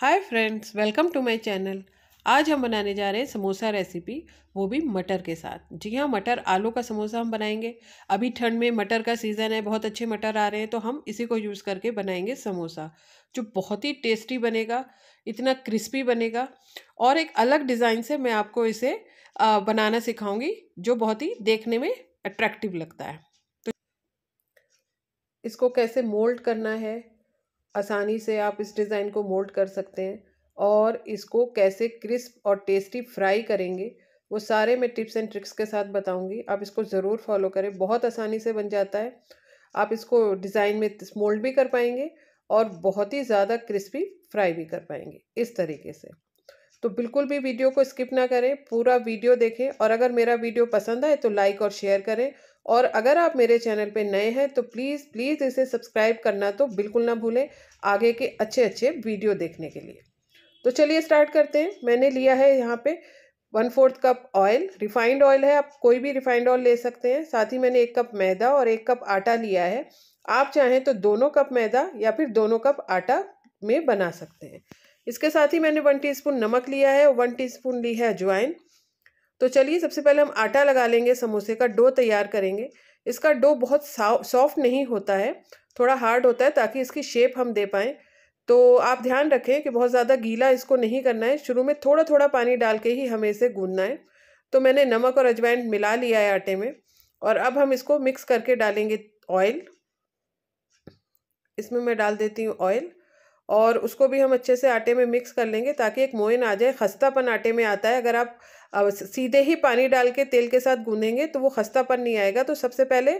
hi friends welcome to my channel आज हम बनाने जा रहे हैं समोसा रेसिपी वो भी मटर के साथ जी हाँ मटर आलू का समोसा हम बनाएंगे अभी ठंड में मटर का सीज़न है बहुत अच्छे मटर आ रहे हैं तो हम इसी को यूज़ करके बनाएंगे समोसा जो बहुत ही टेस्टी बनेगा इतना क्रिस्पी बनेगा और एक अलग डिज़ाइन से मैं आपको इसे बनाना सिखाऊँगी जो बहुत ही देखने में अट्रैक्टिव लगता है तो इसको कैसे मोल्ड करना है आसानी से आप इस डिज़ाइन को मोल्ड कर सकते हैं और इसको कैसे क्रिस्प और टेस्टी फ्राई करेंगे वो सारे मैं टिप्स एंड ट्रिक्स के साथ बताऊंगी आप इसको ज़रूर फॉलो करें बहुत आसानी से बन जाता है आप इसको डिज़ाइन में मोल्ड भी कर पाएंगे और बहुत ही ज़्यादा क्रिस्पी फ्राई भी कर पाएंगे इस तरीके से तो बिल्कुल भी वीडियो को स्किप ना करें पूरा वीडियो देखें और अगर मेरा वीडियो पसंद आए तो लाइक और शेयर करें और अगर आप मेरे चैनल पे नए हैं तो प्लीज़ प्लीज़ इसे सब्सक्राइब करना तो बिल्कुल ना भूलें आगे के अच्छे अच्छे वीडियो देखने के लिए तो चलिए स्टार्ट करते हैं मैंने लिया है यहाँ पे one fourth cup oil refined oil है आप कोई भी रिफाइंड ऑयल ले सकते हैं साथ ही मैंने एक कप मैदा और एक कप आटा लिया है आप चाहें तो दोनों कप मैदा या फिर दोनों कप आटा में बना सकते हैं इसके साथ ही मैंने वन टीस्पून नमक लिया है और वन टीस्पून ली है अजवाइन तो चलिए सबसे पहले हम आटा लगा लेंगे समोसे का डो तैयार करेंगे इसका डो बहुत सॉफ्ट नहीं होता है थोड़ा हार्ड होता है ताकि इसकी शेप हम दे पाएँ तो आप ध्यान रखें कि बहुत ज़्यादा गीला इसको नहीं करना है शुरू में थोड़ा थोड़ा पानी डाल के ही हमें इसे गूंदना है तो मैंने नमक और अजवाइन मिला लिया है आटे में और अब हम इसको मिक्स करके डालेंगे ऑयल इसमें मैं डाल देती हूँ ऑयल और उसको भी हम अच्छे से आटे में मिक्स कर लेंगे ताकि एक मोइन आ जाए खस्तापन आटे में आता है अगर आप अब सीधे ही पानी डाल के तेल के साथ गूंदेंगे तो वो खस्ता पर नहीं आएगा तो सबसे पहले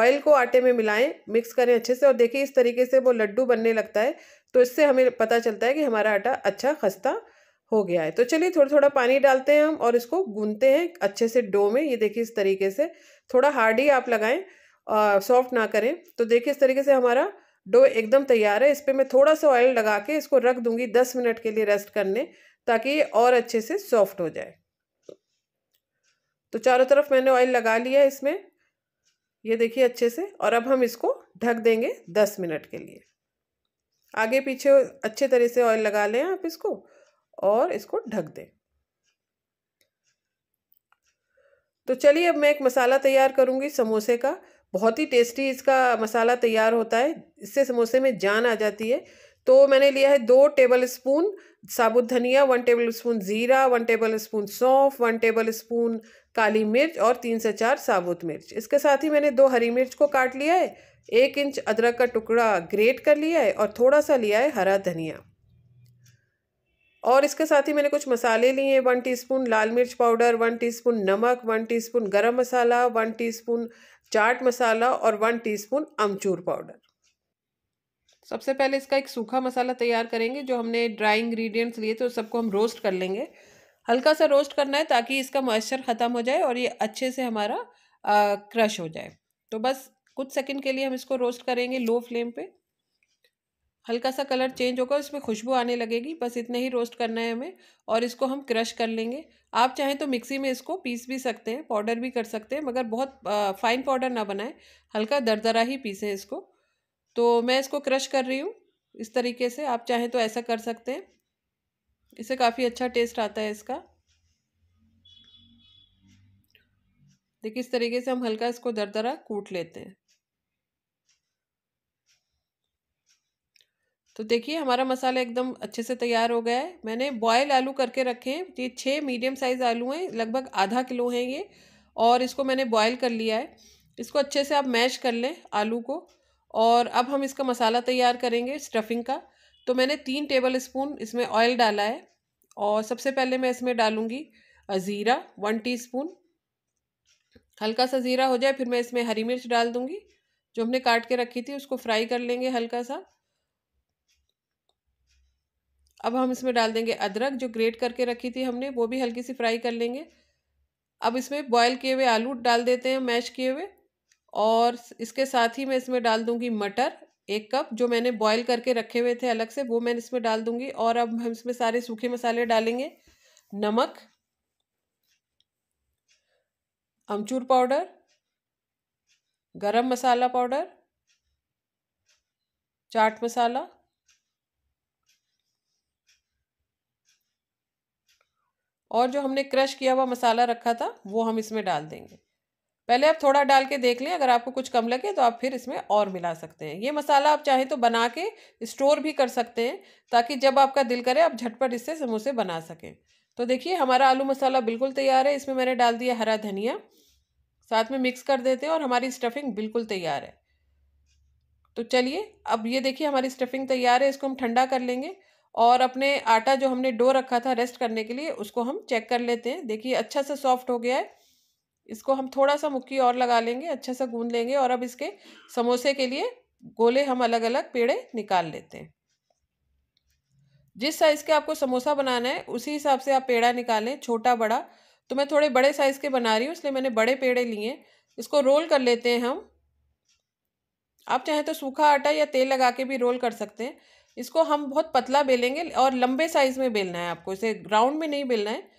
ऑयल को आटे में मिलाएं मिक्स करें अच्छे से और देखिए इस तरीके से वो लड्डू बनने लगता है तो इससे हमें पता चलता है कि हमारा आटा अच्छा खस्ता हो गया है तो चलिए थोड़ा थोड़ा पानी डालते हैं हम और इसको गूंदते हैं अच्छे से डो में ये देखिए इस तरीके से थोड़ा हार्ड ही आप लगाएं सॉफ्ट ना करें तो देखिए इस तरीके से हमारा डो एकदम तैयार है इस पर मैं थोड़ा सा ऑयल लगा के इसको रख दूंगी दस मिनट के लिए रेस्ट करने ताकि ये और अच्छे से सॉफ्ट हो जाए तो चारों तरफ मैंने ऑयल लगा लिया इसमें ये देखिए अच्छे से और अब हम इसको ढक देंगे दस मिनट के लिए आगे पीछे अच्छे तरह से ऑयल लगा लें आप इसको और इसको ढक दें तो चलिए अब मैं एक मसाला तैयार करूंगी समोसे का बहुत ही टेस्टी इसका मसाला तैयार होता है इससे समोसे में जान आ जाती है तो मैंने लिया है दो टेबल स्पून साबुत धनिया वन टेबल स्पून ज़ीरा वन टेबल स्पून सौंफ वन टेबल स्पून काली मिर्च और तीन से चार साबुत मिर्च इसके साथ ही मैंने दो हरी मिर्च को काट लिया है एक इंच अदरक का टुकड़ा ग्रेट कर लिया है और थोड़ा सा लिया है हरा धनिया और इसके साथ ही मैंने कुछ मसाले लिए हैं वन टीस्पून लाल मिर्च पाउडर वन टीस्पून नमक one teaspoon garam masala one teaspoon चाट मसाला और वन टीस्पून अमचूर पाउडर सबसे पहले इसका एक सूखा मसाला तैयार करेंगे जो हमने ड्राई इंग्रेडिएंट्स लिए थे उस सबको हम रोस्ट कर लेंगे हल्का सा रोस्ट करना है ताकि इसका मॉइस्चर ख़त्म हो जाए और ये अच्छे से हमारा आ, क्रश हो जाए तो बस कुछ सेकंड के लिए हम इसको रोस्ट करेंगे लो फ्लेम पे हल्का सा कलर चेंज होगा इसमें खुशबू आने लगेगी बस इतने ही रोस्ट करना है हमें और इसको हम क्रश कर लेंगे आप चाहें तो मिक्सी में इसको पीस भी सकते हैं पाउडर भी कर सकते हैं मगर बहुत फाइन पाउडर ना बनाएं हल्का दरदरा ही पीसें इसको तो मैं इसको क्रश कर रही हूँ इस तरीके से आप चाहें तो ऐसा कर सकते हैं इससे काफ़ी अच्छा टेस्ट आता है इसका देखिए इस तरीके से हम हल्का इसको दर दरा कूट लेते हैं तो देखिए हमारा मसाला एकदम अच्छे से तैयार हो गया है मैंने बॉयल आलू करके रखे हैं ये छः मीडियम साइज़ आलू हैं लगभग आधा किलो हैं ये और इसको मैंने बॉयल कर लिया है इसको अच्छे से आप मैश कर लें आलू को और अब हम इसका मसाला तैयार करेंगे स्टफिंग का तो मैंने तीन टेबल स्पून इसमें ऑयल डाला है और सबसे पहले मैं इसमें डालूँगी ज़ीरा वन टीस्पून हल्का सा ज़ीरा हो जाए फिर मैं इसमें हरी मिर्च डाल दूँगी जो हमने काट के रखी थी उसको फ्राई कर लेंगे हल्का सा अब हम इसमें डाल देंगे अदरक जो ग्रेट करके रखी थी हमने वो भी हल्की सी फ्राई कर लेंगे अब इसमें बॉयल किए हुए आलू डाल देते हैं मैश किए हुए और इसके साथ ही मैं इसमें डाल दूंगी मटर एक कप जो मैंने बॉईल करके रखे हुए थे अलग से वो मैं इसमें डाल दूंगी और अब हम इसमें सारे सूखे मसाले डालेंगे नमक अमचूर पाउडर गरम मसाला पाउडर चाट मसाला और जो हमने क्रश किया हुआ मसाला रखा था वो हम इसमें डाल देंगे पहले आप थोड़ा डाल के देख लें अगर आपको कुछ कम लगे तो आप फिर इसमें और मिला सकते हैं ये मसाला आप चाहें तो बना के स्टोर भी कर सकते हैं ताकि जब आपका दिल करे आप झटपट इससे समोसे बना सकें तो देखिए हमारा आलू मसाला बिल्कुल तैयार है इसमें मैंने डाल दिया हरा धनिया साथ में मिक्स कर देते हैं और हमारी स्टफिंग बिल्कुल तैयार है तो चलिए अब ये देखिए हमारी स्टफिंग तैयार है इसको हम ठंडा कर लेंगे और अपने आटा जो हमने डो रखा था रेस्ट करने के लिए उसको हम चेक कर लेते हैं देखिए अच्छा सा सॉफ्ट हो गया है इसको हम थोड़ा सा मुक्की और लगा लेंगे अच्छा सा गूंद लेंगे और अब इसके समोसे के लिए गोले हम अलग अलग पेड़े निकाल लेते हैं जिस साइज़ के आपको समोसा बनाना है उसी हिसाब से आप पेड़ा निकालें छोटा बड़ा तो मैं थोड़े बड़े साइज़ के बना रही हूँ इसलिए मैंने बड़े पेड़े लिए इसको रोल कर लेते हैं हम आप चाहें तो सूखा आटा या तेल लगा के भी रोल कर सकते हैं इसको हम बहुत पतला बेलेंगे और लंबे साइज़ में बेलना है आपको इसे राउंड में नहीं बेलना है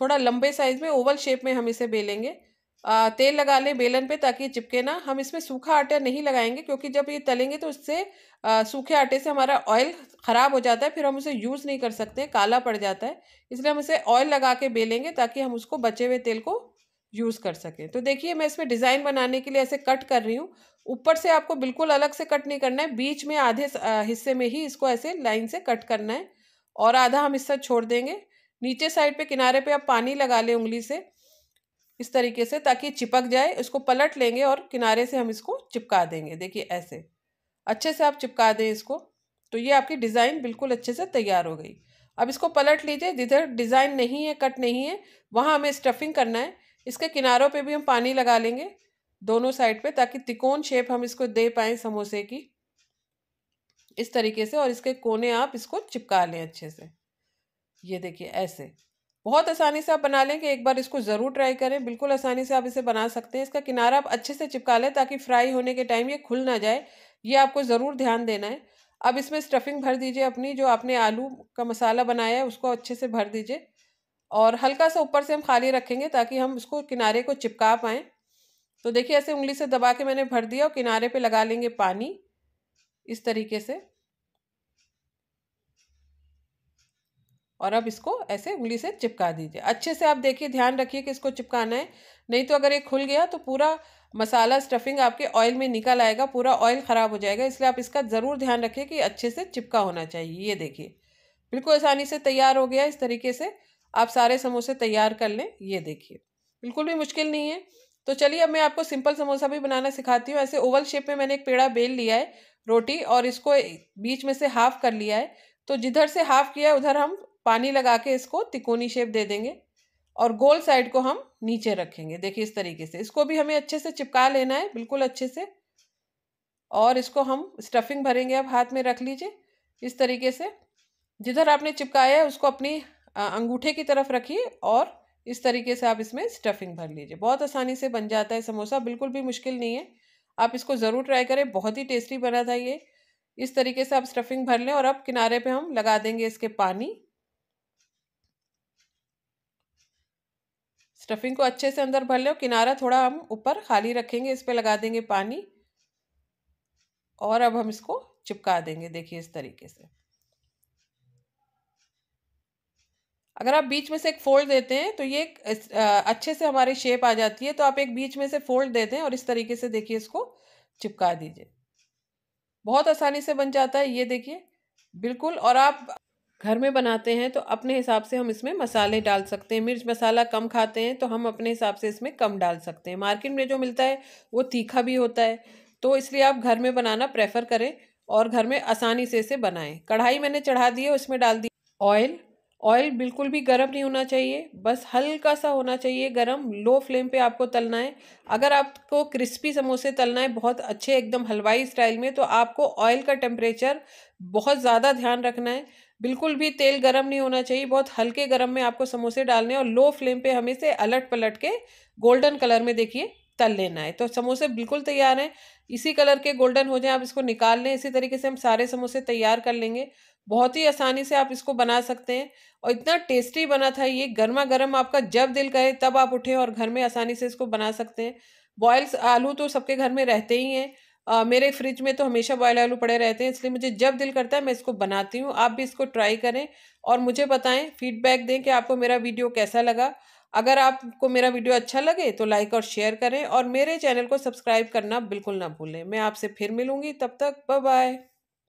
थोड़ा लंबे साइज में ओवल शेप में हम इसे बेलेंगे आ, तेल लगा लें बेलन पे ताकि चिपके ना हम इसमें सूखा आटा नहीं लगाएंगे क्योंकि जब ये तलेंगे तो इससे सूखे आटे से हमारा ऑयल ख़राब हो जाता है फिर हम उसे यूज़ नहीं कर सकते काला पड़ जाता है इसलिए हम इसे ऑयल लगा के बेलेंगे ताकि हम उसको बचे हुए तेल को यूज़ कर सकें तो देखिए मैं इसमें डिज़ाइन बनाने के लिए ऐसे कट कर रही हूँ ऊपर से आपको बिल्कुल अलग से कट नहीं करना है बीच में आधे हिस्से में ही इसको ऐसे लाइन से कट करना है और आधा हम इससे छोड़ देंगे नीचे साइड पे किनारे पे आप पानी लगा लें उंगली से इस तरीके से ताकि चिपक जाए इसको पलट लेंगे और किनारे से हम इसको चिपका देंगे देखिए ऐसे अच्छे से आप चिपका दें इसको तो ये आपकी डिज़ाइन बिल्कुल अच्छे से तैयार हो गई अब इसको पलट लीजिए जिधर डिज़ाइन नहीं है कट नहीं है वहाँ हमें स्टफिंग करना है इसके किनारों पे भी हम पानी लगा लेंगे दोनों साइड पे ताकि तिकोन शेप हम इसको दे पाएँ समोसे की इस तरीके से और इसके कोने आप इसको चिपका लें अच्छे से ये देखिए ऐसे बहुत आसानी से आप बना लें कि एक बार इसको ज़रूर ट्राई करें बिल्कुल आसानी से आप इसे बना सकते हैं इसका किनारा आप अच्छे से चिपका लें ताकि फ्राई होने के टाइम ये खुल ना जाए ये आपको ज़रूर ध्यान देना है अब इसमें स्टफिंग भर दीजिए अपनी जो आपने आलू का मसाला बनाया है उसको अच्छे से भर दीजिए और हल्का सा ऊपर से हम खाली रखेंगे ताकि हम उसको किनारे को चिपका पाएँ तो देखिए ऐसे उंगली से दबा के मैंने भर दिया और किनारे पर लगा लेंगे पानी इस तरीके से और अब इसको ऐसे उंगली से चिपका दीजिए अच्छे से आप देखिए ध्यान रखिए कि इसको चिपकाना है नहीं तो अगर ये खुल गया तो पूरा मसाला स्टफिंग आपके ऑयल में निकल आएगा पूरा ऑयल ख़राब हो जाएगा इसलिए आप इसका ज़रूर ध्यान रखिए कि अच्छे से चिपका होना चाहिए ये देखिए बिल्कुल आसानी से तैयार हो गया इस तरीके से आप सारे समोसे तैयार कर लें ये देखिए बिल्कुल भी मुश्किल नहीं है तो चलिए अब मैं आपको सिंपल समोसा भी बनाना सिखाती हूँ ऐसे ओवल शेप में मैंने एक पेड़ा बेल लिया है रोटी और इसको बीच में से हाफ कर लिया है तो जिधर से हाफ किया है उधर हम पानी लगा के इसको तिकोनी शेप दे देंगे और गोल साइड को हम नीचे रखेंगे देखिए इस तरीके से इसको भी हमें अच्छे से चिपका लेना है बिल्कुल अच्छे से और इसको हम स्टफिंग भरेंगे अब हाथ में रख लीजिए इस तरीके से जिधर आपने चिपकाया है उसको अपनी अंगूठे की तरफ रखिए और इस तरीके से आप इसमें स्टफिंग भर लीजिए बहुत आसानी से बन जाता है समोसा बिल्कुल भी मुश्किल नहीं है आप इसको ज़रूर ट्राई करें बहुत ही टेस्टी बना था ये इस तरीके से आप स्टफिंग भर लें और अब किनारे पे हम लगा देंगे इसके पानी स्टफिंग को अच्छे से अंदर भर लो किनारा थोड़ा हम ऊपर खाली रखेंगे इस पर लगा देंगे पानी और अब हम इसको चिपका देंगे देखिए इस तरीके से अगर आप बीच में से एक फोल्ड देते हैं तो ये एक अच्छे से हमारी शेप आ जाती है तो आप एक बीच में से फोल्ड दे दें और इस तरीके से देखिए इसको चिपका दीजिए बहुत आसानी से बन जाता है ये देखिए बिल्कुल और आप घर में बनाते हैं तो अपने हिसाब से हम इसमें मसाले डाल सकते हैं मिर्च मसाला कम खाते हैं तो हम अपने हिसाब से इसमें कम डाल सकते हैं मार्केट में जो मिलता है वो तीखा भी होता है तो इसलिए आप घर में बनाना प्रेफर करें और घर में आसानी से इसे बनाएं कढ़ाई मैंने चढ़ा दी है उसमें डाल दी ऑयल ऑयल बिल्कुल भी गर्म नहीं होना चाहिए बस हल्का सा होना चाहिए गर्म लो फ्लेम पे आपको तलना है अगर आपको क्रिस्पी समोसे तलना है बहुत अच्छे एकदम हलवाई स्टाइल में तो आपको ऑयल का टेम्परेचर बहुत ज़्यादा ध्यान रखना है बिल्कुल भी तेल गरम नहीं होना चाहिए बहुत हल्के गरम में आपको समोसे डालने और लो फ्लेम पे हमें से अलट पलट के गोल्डन कलर में देखिए तल लेना है तो समोसे बिल्कुल तैयार हैं इसी कलर के गोल्डन हो जाएं आप इसको निकाल लें इसी तरीके से हम सारे समोसे तैयार कर लेंगे बहुत ही आसानी से आप इसको बना सकते हैं और इतना टेस्टी बना था ये गर्मा गर्म आपका जब दिल करे तब आप उठें और घर में आसानी से इसको बना सकते हैं बॉयल्स आलू तो सबके घर में रहते ही हैं आ, मेरे फ्रिज में तो हमेशा बॉयल आलू पड़े रहते हैं इसलिए मुझे जब दिल करता है मैं इसको बनाती हूँ आप भी इसको ट्राई करें और मुझे बताएं फीडबैक दें कि आपको मेरा वीडियो कैसा लगा अगर आपको मेरा वीडियो अच्छा लगे तो लाइक और शेयर करें और मेरे चैनल को सब्सक्राइब करना बिल्कुल ना भूलें मैं आपसे फिर मिलूँगी तब तक बाय